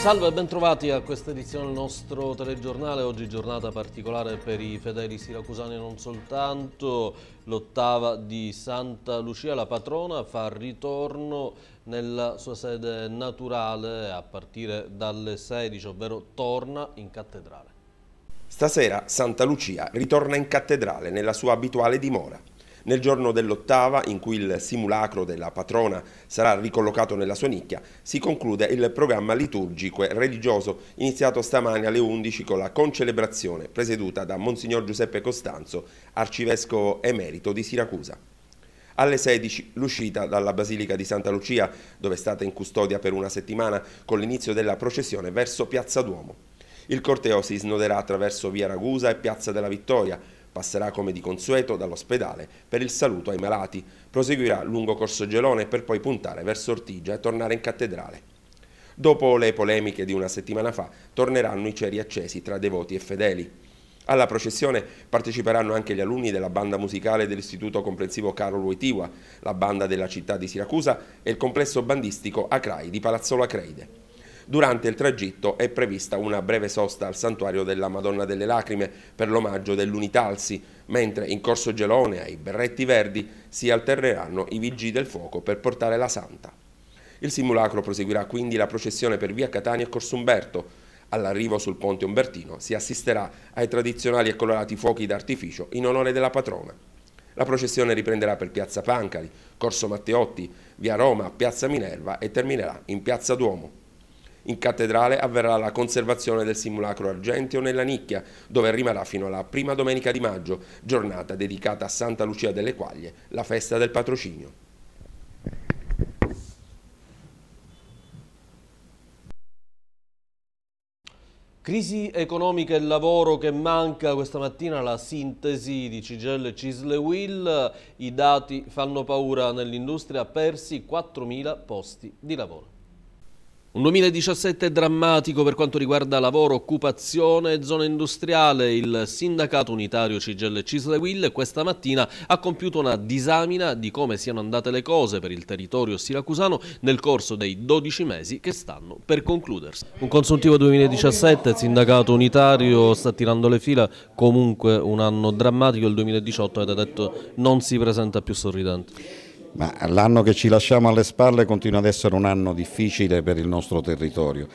Salve ben trovati a questa edizione del nostro telegiornale, oggi giornata particolare per i fedeli siracusani non soltanto, l'ottava di Santa Lucia, la patrona, fa ritorno nella sua sede naturale a partire dalle 16, ovvero torna in cattedrale. Stasera Santa Lucia ritorna in cattedrale nella sua abituale dimora. Nel giorno dell'ottava, in cui il simulacro della patrona sarà ricollocato nella sua nicchia, si conclude il programma liturgico e religioso iniziato stamani alle 11 con la concelebrazione presieduta da Monsignor Giuseppe Costanzo, arcivescovo emerito di Siracusa. Alle 16 l'uscita dalla Basilica di Santa Lucia, dove è stata in custodia per una settimana, con l'inizio della processione verso Piazza Duomo. Il corteo si snoderà attraverso via Ragusa e piazza della Vittoria, Passerà come di consueto dall'ospedale per il saluto ai malati, proseguirà lungo Corso Gelone per poi puntare verso Ortigia e tornare in cattedrale. Dopo le polemiche di una settimana fa, torneranno i ceri accesi tra devoti e fedeli. Alla processione parteciperanno anche gli alunni della banda musicale dell'Istituto Comprensivo Carol Wojtyła, la banda della città di Siracusa e il complesso bandistico Acrai di Palazzolo Acreide. Durante il tragitto è prevista una breve sosta al santuario della Madonna delle Lacrime per l'omaggio dell'Unitalsi, mentre in Corso Gelone ai Berretti Verdi si alterneranno i vigili del fuoco per portare la santa. Il simulacro proseguirà quindi la processione per via Catania e Corso Umberto. All'arrivo sul ponte Umbertino si assisterà ai tradizionali e colorati fuochi d'artificio in onore della patrona. La processione riprenderà per Piazza Pancali, Corso Matteotti, Via Roma, Piazza Minerva e terminerà in Piazza Duomo. In cattedrale avverrà la conservazione del simulacro argenteo nella nicchia, dove rimarrà fino alla prima domenica di maggio, giornata dedicata a Santa Lucia delle Quaglie, la festa del patrocinio. Crisi economica e lavoro che manca questa mattina la sintesi di Cigelle Cislewil, i dati fanno paura nell'industria, persi 4.000 posti di lavoro. Un 2017 drammatico per quanto riguarda lavoro, occupazione e zona industriale. Il sindacato unitario Cigelle Cislewill questa mattina ha compiuto una disamina di come siano andate le cose per il territorio siracusano nel corso dei 12 mesi che stanno per concludersi. Un consuntivo 2017, il sindacato unitario sta tirando le fila, comunque un anno drammatico, il 2018 avete detto non si presenta più sorridente. Ma l'anno che ci lasciamo alle spalle continua ad essere un anno difficile per il nostro territorio.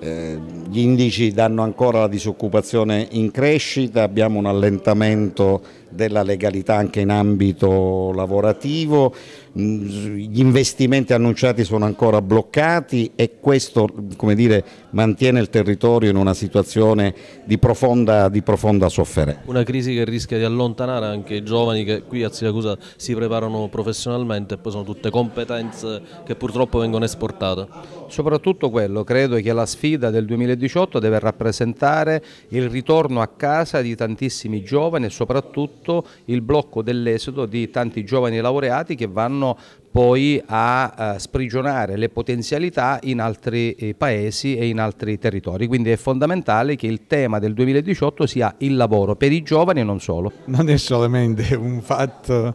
Eh, gli indici danno ancora la disoccupazione in crescita, abbiamo un allentamento della legalità anche in ambito lavorativo, mm, gli investimenti annunciati sono ancora bloccati e questo dire, mantiene il territorio in una situazione di profonda, di profonda, sofferenza. Una crisi che rischia di allontanare anche i giovani che qui a Siracusa si preparano professionalmente e poi sono tutte competenze che purtroppo vengono esportate. Soprattutto quello, credo che la sfida del 2018 deve rappresentare il ritorno a casa di tantissimi giovani e soprattutto soprattutto il blocco dell'esodo di tanti giovani laureati che vanno poi a eh, sprigionare le potenzialità in altri eh, paesi e in altri territori. Quindi è fondamentale che il tema del 2018 sia il lavoro per i giovani e non solo. Non è solamente un fatto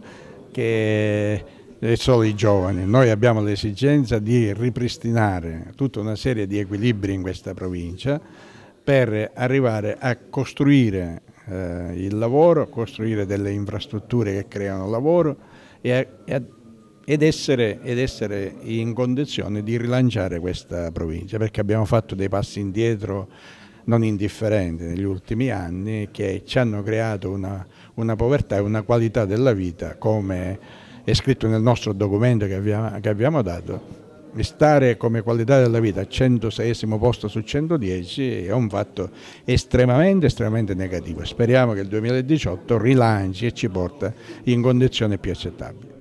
che è solo i giovani, noi abbiamo l'esigenza di ripristinare tutta una serie di equilibri in questa provincia per arrivare a costruire eh, il lavoro, a costruire delle infrastrutture che creano lavoro e, e, ed, essere, ed, essere, in condizione di rilanciare questa provincia perché abbiamo fatto dei passi indietro non indifferenti negli ultimi anni che ci hanno creato una, una povertà e una qualità della vita come è scritto nel nostro documento che abbiamo, che abbiamo dato stare come qualità della vita al 106 posto su 110 è un fatto estremamente, estremamente negativo. Speriamo che il 2018 rilanci e ci porta in condizioni più accettabili.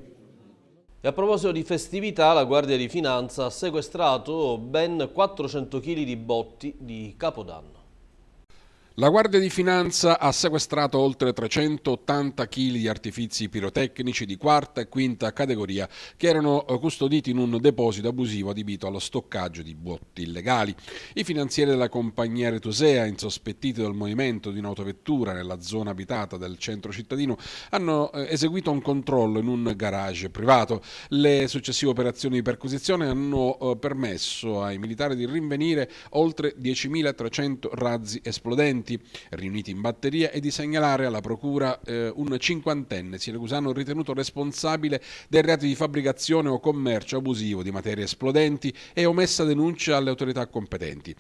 E a proposito di festività, la Guardia di Finanza ha sequestrato ben 400 kg di botti di Capodanno. La Guardia di Finanza ha sequestrato oltre 380 kg di artifici pirotecnici di quarta e quinta categoria che erano eh, custoditi in un deposito abusivo adibito allo stoccaggio di botti illegali. I finanzieri della compagnia Retusea, insospettiti dal movimento di un'autovettura nella zona abitata del centro cittadino, hanno eh, eseguito un controllo in un garage privato. Le successive operazioni di perquisizione hanno eh, permesso ai militari di rinvenire oltre 10.300 razzi esplodenti documenti riuniti in batteria e di segnalare alla Procura eh, un cinquantenne siracusano ritenuto responsabile del reato di fabbricazione o commercio abusivo di materie esplodenti e omessa denuncia alle autorità competenti.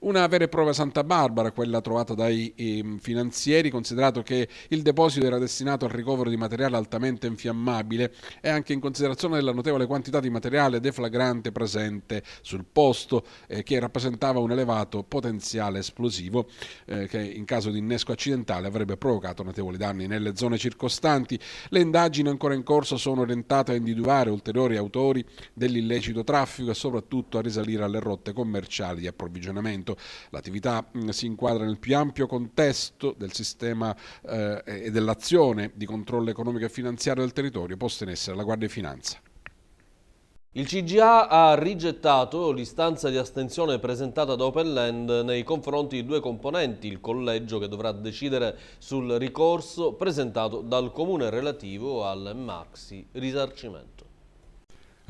Una vera e propria Santa Barbara, quella trovata dai ehm, finanzieri, considerato che il deposito era destinato al ricovero di materiale altamente infiammabile e anche in considerazione della notevole quantità di materiale deflagrante presente sul posto, eh, che rappresentava un elevato potenziale esplosivo eh, che in caso di innesco accidentale avrebbe provocato notevoli danni nelle zone circostanti. Le indagini ancora in corso sono orientate a individuare ulteriori autori dell'illecito traffico e soprattutto a risalire alle rotte commerciali di approvvigionamento appunto l'attività mm, si inquadra nel più ampio contesto del sistema eh, e dell'azione di controllo economico e finanziario del territorio posta in essere la Guardia di Finanza. Il CGA ha rigettato l'istanza di astensione presentata da Open Land nei confronti di due componenti, il collegio che dovrà decidere sul ricorso presentato dal comune relativo al maxi risarcimento.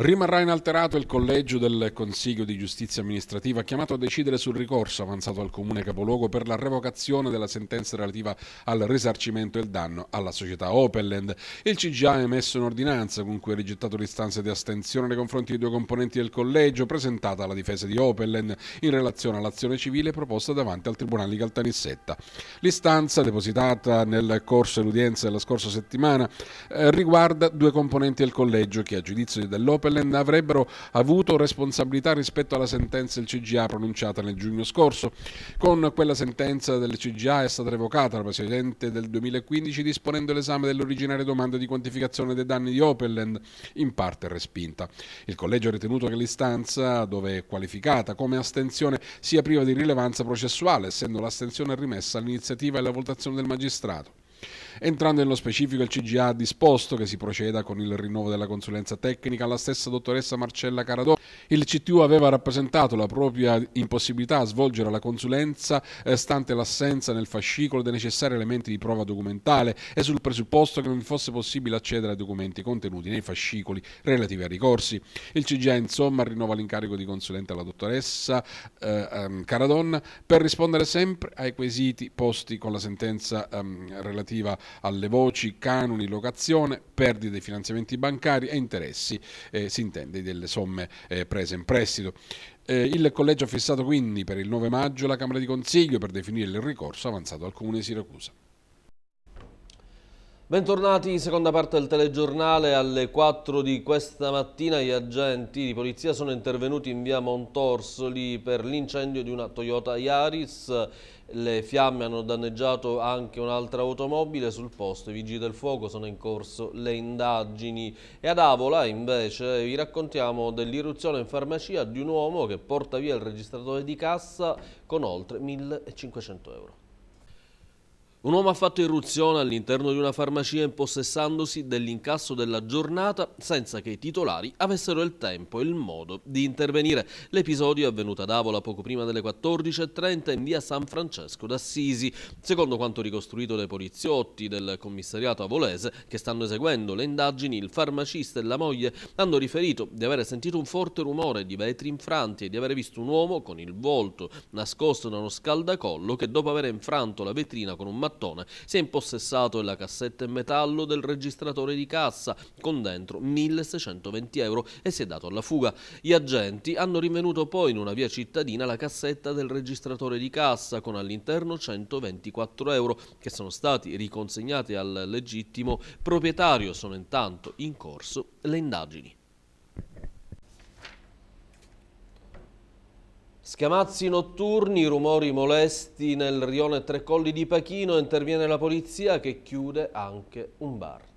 Rimarrà inalterato il collegio del Consiglio di Giustizia Amministrativa chiamato a decidere sul ricorso avanzato al Comune Capoluogo per la revocazione della sentenza relativa al risarcimento e il danno alla società Opelland. Il CGA ha emesso un'ordinanza con cui ha rigettato l'istanza di astensione nei confronti dei due componenti del collegio presentata alla difesa di Opelland in relazione all'azione civile proposta davanti al Tribunale di Caltanissetta. L'istanza, depositata nel corso dell'udienza della scorsa settimana, eh, riguarda due componenti del collegio che a giudizio dell'Opelland Copeland avrebbero avuto responsabilità rispetto alla sentenza del CGA pronunciata nel giugno scorso. Con quella sentenza del CGA è stata revocata la precedente del 2015 disponendo l'esame dell'originaria domanda di quantificazione dei danni di Opeland, in parte respinta. Il collegio ha ritenuto che l'istanza, dove è qualificata come astensione, sia priva di rilevanza processuale, essendo l'astensione rimessa all'iniziativa e alla valutazione del magistrato. Entrando nello specifico, il CGA ha disposto che si proceda con il rinnovo della consulenza tecnica alla stessa dottoressa Marcella Caradò. Il CTU aveva rappresentato la propria impossibilità a svolgere la consulenza eh, stante l'assenza nel fascicolo dei necessari elementi di prova documentale e sul presupposto che non fosse possibile accedere ai documenti contenuti nei fascicoli relativi ai ricorsi. Il CGA insomma rinnova l'incarico di consulente alla dottoressa eh, ehm, Caradonna per rispondere sempre ai quesiti posti con la sentenza ehm, relativa alle voci canoni, locazione, perdite dei finanziamenti bancari e interessi, eh, si intende, delle somme eh, prese in prestito. Eh, il collegio ha fissato quindi per il 9 maggio la Camera di Consiglio per definire il ricorso avanzato al Comune di Siracusa. Bentornati in seconda parte del telegiornale. Alle 4 di questa mattina gli agenti di polizia sono intervenuti in via Montorsoli per l'incendio di una Toyota Yaris. Le fiamme hanno danneggiato anche un'altra automobile sul posto. I vigili del fuoco sono in corso le indagini. E ad Avola invece vi raccontiamo dell'irruzione in farmacia di un uomo che porta via il registratore di cassa con oltre 1500 euro. Un uomo ha fatto irruzione all'interno di una farmacia impossessandosi dell'incasso della giornata senza che i titolari avessero il tempo e il modo di intervenire. L'episodio è avvenuto ad Avola poco prima delle 14.30 in via San Francesco d'Assisi. Secondo quanto ricostruito dai poliziotti del commissariato avolese che stanno eseguendo le indagini, il farmacista e la moglie hanno riferito di aver sentito un forte rumore di vetri infranti e di aver visto un uomo con il volto nascosto da uno scaldacollo che dopo aver infranto la vetrina con un mattone cartone, si è impossessato la cassetta in metallo del registratore di cassa con dentro 1620 euro e si è dato alla fuga. Gli agenti hanno rinvenuto poi in una via cittadina la cassetta del registratore di cassa con all'interno 124 euro che sono stati riconsegnati al legittimo proprietario. Sono intanto in corso le indagini. Schiamazzi notturni, rumori molesti nel rione Tre Colli di Pachino, interviene la polizia che chiude anche un bar.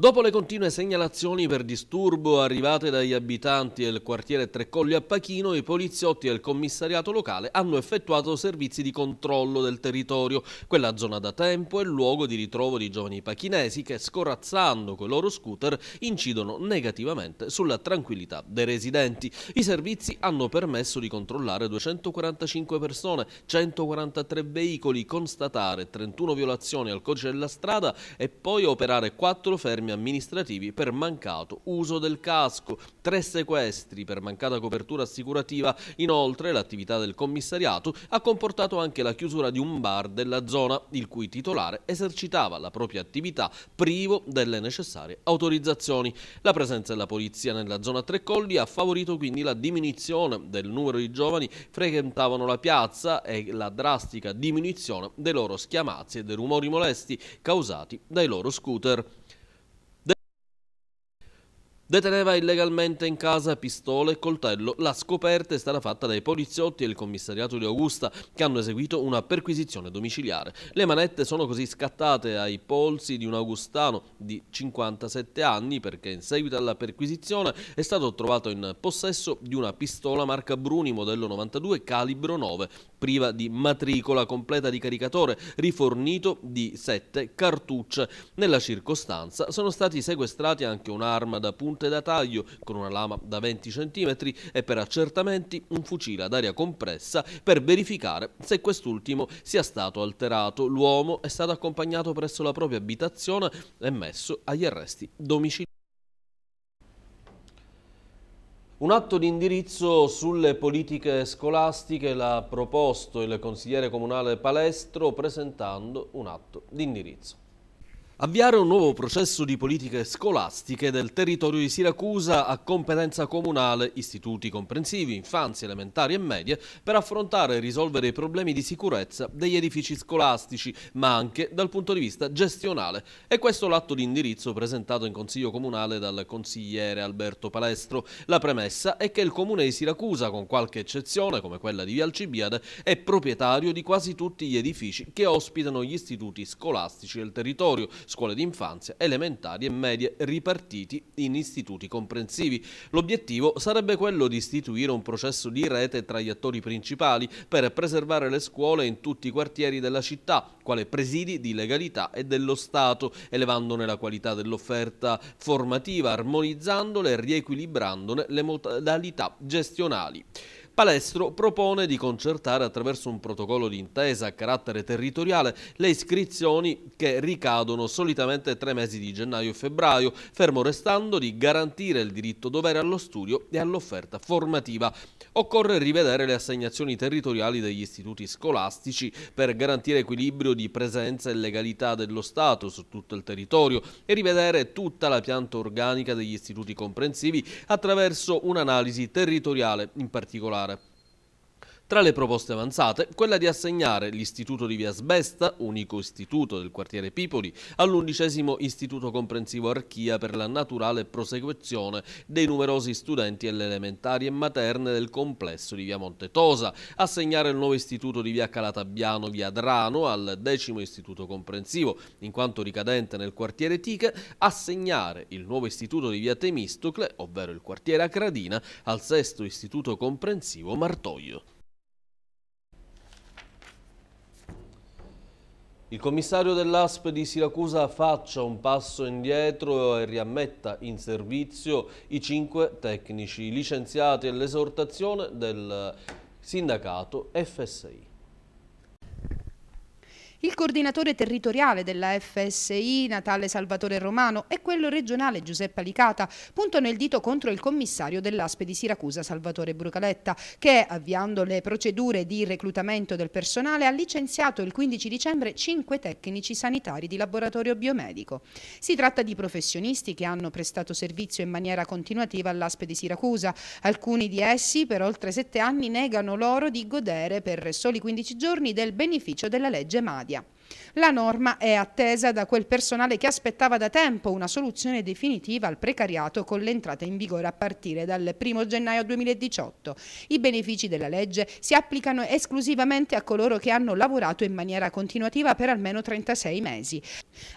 Dopo le continue segnalazioni per disturbo arrivate dagli abitanti del quartiere Trecolli a Pachino, i poliziotti del commissariato locale hanno effettuato servizi di controllo del territorio. Quella zona da tempo è luogo di ritrovo di giovani pachinesi che, scorazzando coi loro scooter, incidono negativamente sulla tranquillità dei residenti. I servizi hanno permesso di controllare 245 persone, 143 veicoli, constatare 31 violazioni al codice della strada e poi operare 4 fermi risparmi amministrativi per mancato uso del casco, tre sequestri per mancata copertura assicurativa. Inoltre l'attività del commissariato ha comportato anche la chiusura di un bar della zona, il cui titolare esercitava la propria attività privo delle necessarie autorizzazioni. La presenza della polizia nella zona Tre Colli ha favorito quindi la diminuzione del numero di giovani frequentavano la piazza e la drastica diminuzione dei loro schiamazzi e dei rumori molesti causati dai loro scooter. Deteneva illegalmente in casa pistole e coltello. La scoperta è stata fatta dai poliziotti e il commissariato di Augusta che hanno eseguito una perquisizione domiciliare. Le manette sono così scattate ai polsi di un augustano di 57 anni perché in seguito alla perquisizione è stato trovato in possesso di una pistola marca Bruni modello 92 calibro 9 priva di matricola completa di caricatore, rifornito di sette cartucce. Nella circostanza sono stati sequestrati anche un'arma da punte da taglio con una lama da 20 cm e per accertamenti un fucile ad aria compressa per verificare se quest'ultimo sia stato alterato. L'uomo è stato accompagnato presso la propria abitazione e messo agli arresti domiciliari. Un atto di indirizzo sulle politiche scolastiche l'ha proposto il consigliere comunale Palestro presentando un atto di indirizzo. Avviare un nuovo processo di politiche scolastiche del territorio di Siracusa a competenza comunale, istituti comprensivi, infanzia, elementari e medie, per affrontare e risolvere i problemi di sicurezza degli edifici scolastici, ma anche dal punto di vista gestionale. E questo l'atto di indirizzo presentato in Consiglio Comunale dal consigliere Alberto Palestro. La premessa è che il comune di Siracusa, con qualche eccezione come quella di Via Alcibiade, è proprietario di quasi tutti gli edifici che ospitano gli istituti scolastici del territorio, scuole di infanzia, elementari e medie ripartiti in istituti comprensivi. L'obiettivo sarebbe quello di istituire un processo di rete tra gli attori principali per preservare le scuole in tutti i quartieri della città, quale presidi di legalità e dello Stato, elevandone la qualità dell'offerta formativa, armonizzandole e riequilibrandone le modalità gestionali. Palestro propone di concertare attraverso un protocollo di intesa a carattere territoriale le iscrizioni che ricadono solitamente tre mesi di gennaio e febbraio, fermo restando di garantire il diritto dovere allo studio e all'offerta formativa. Occorre rivedere le assegnazioni territoriali degli istituti scolastici per garantire equilibrio di presenza e legalità dello Stato su tutto il territorio e rivedere tutta la pianta organica degli istituti comprensivi attraverso un'analisi territoriale in particolare tra le proposte avanzate, quella di assegnare l'istituto di Via Sbesta, unico istituto del quartiere Pipoli, all'undicesimo istituto comprensivo Archia per la naturale prosecuzione dei numerosi studenti alle elementari e materne del complesso di Via Montetosa, assegnare il nuovo istituto di Via Calatabiano, Via Drano al decimo istituto comprensivo, in quanto ricadente nel quartiere Tiche, assegnare il nuovo istituto di Via Temistocle, ovvero il quartiere Acradina, al sesto istituto comprensivo Martoglio. Il commissario dell'ASP di Siracusa faccia un passo indietro e riammetta in servizio i cinque tecnici licenziati all'esortazione del sindacato FSI. Il coordinatore territoriale della FSI, Natale Salvatore Romano, e quello regionale, Giuseppe Alicata, puntano il dito contro il commissario dell'Aspe di Siracusa, Salvatore Brucaletta, che, avviando le procedure di reclutamento del personale, ha licenziato il 15 dicembre cinque tecnici sanitari di laboratorio biomedico. Si tratta di professionisti che hanno prestato servizio in maniera continuativa all'Aspe di Siracusa. Alcuni di essi, per oltre sette anni, negano loro di godere per soli 15 giorni del beneficio della legge Madi. yeah. La norma è attesa da quel personale che aspettava da tempo una soluzione definitiva al precariato con l'entrata in vigore a partire dal 1 gennaio 2018. I benefici della legge si applicano esclusivamente a coloro che hanno lavorato in maniera continuativa per almeno 36 mesi.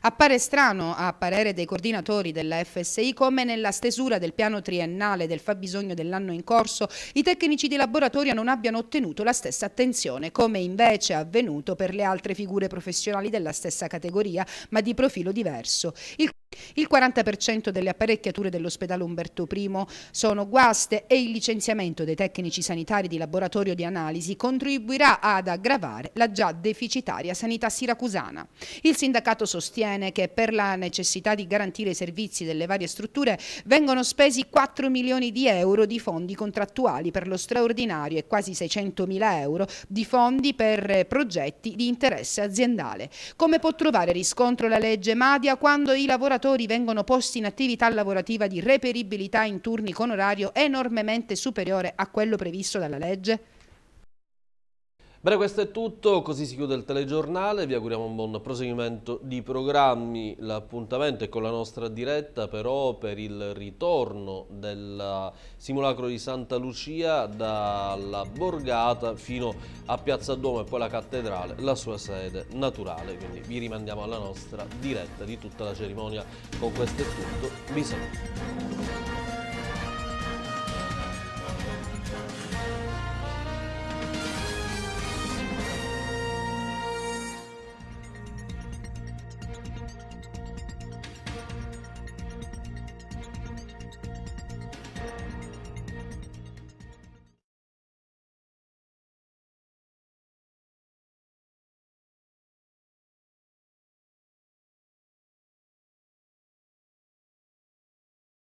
Appare strano, a parere dei coordinatori della FSI, come nella stesura del piano triennale del fabbisogno dell'anno in corso i tecnici di laboratorio non abbiano ottenuto la stessa attenzione, come invece è avvenuto per le altre figure professionali professionali della stessa categoria ma di profilo diverso. Il il 40% delle apparecchiature dell'ospedale Umberto I sono guaste e il licenziamento dei tecnici sanitari di laboratorio di analisi contribuirà ad aggravare la già deficitaria sanità siracusana. Il sindacato sostiene che per la necessità di garantire i servizi delle varie strutture vengono spesi 4 milioni di euro di fondi contrattuali per lo straordinario e quasi 600 mila euro di fondi per progetti di interesse aziendale. Come può trovare riscontro la legge Madia quando i lavoratori lavoratori vengono posti in attività lavorativa di reperibilità in turni con orario enormemente superiore a quello previsto dalla legge? Bene, questo è tutto, così si chiude il telegiornale, vi auguriamo un buon proseguimento di programmi, l'appuntamento è con la nostra diretta però per il ritorno del simulacro di Santa Lucia dalla Borgata fino a Piazza Duomo e poi la cattedrale, la sua sede naturale, quindi vi rimandiamo alla nostra diretta di tutta la cerimonia, con questo è tutto, vi saluto.